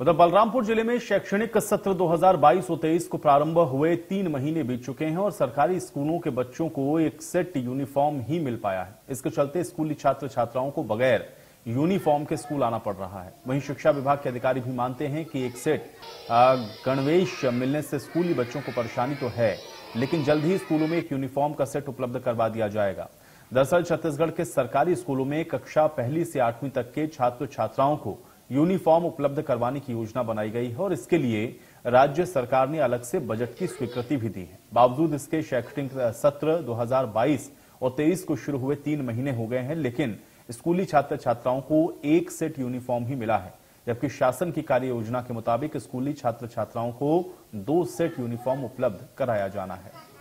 उधर बलरामपुर जिले में शैक्षणिक सत्र 2022-23 को प्रारंभ हुए तीन महीने बीत चुके हैं और सरकारी स्कूलों के बच्चों को एक सेट यूनिफॉर्म ही मिल पाया है इसके चलते स्कूली छात्र छात्राओं को बगैर यूनिफॉर्म के स्कूल आना पड़ रहा है वहीं शिक्षा विभाग के अधिकारी भी मानते हैं कि एक सेट गणवेश मिलने से स्कूली बच्चों को परेशानी तो है लेकिन जल्द ही स्कूलों में एक यूनिफॉर्म का सेट उपलब्ध करवा दिया जाएगा दरअसल छत्तीसगढ़ के सरकारी स्कूलों में कक्षा पहली से आठवीं तक के छात्र छात्राओं को यूनिफॉर्म उपलब्ध करवाने की योजना बनाई गई है और इसके लिए राज्य सरकार ने अलग से बजट की स्वीकृति भी दी है बावजूद इसके शैक्षणिक सत्र 2022 और 23 को शुरू हुए तीन महीने हो गए हैं लेकिन स्कूली छात्र छात्राओं को एक सेट यूनिफॉर्म ही मिला है जबकि शासन की कार्य योजना के मुताबिक स्कूली छात्र छात्राओं को दो सेट यूनिफॉर्म उपलब्ध कराया जाना है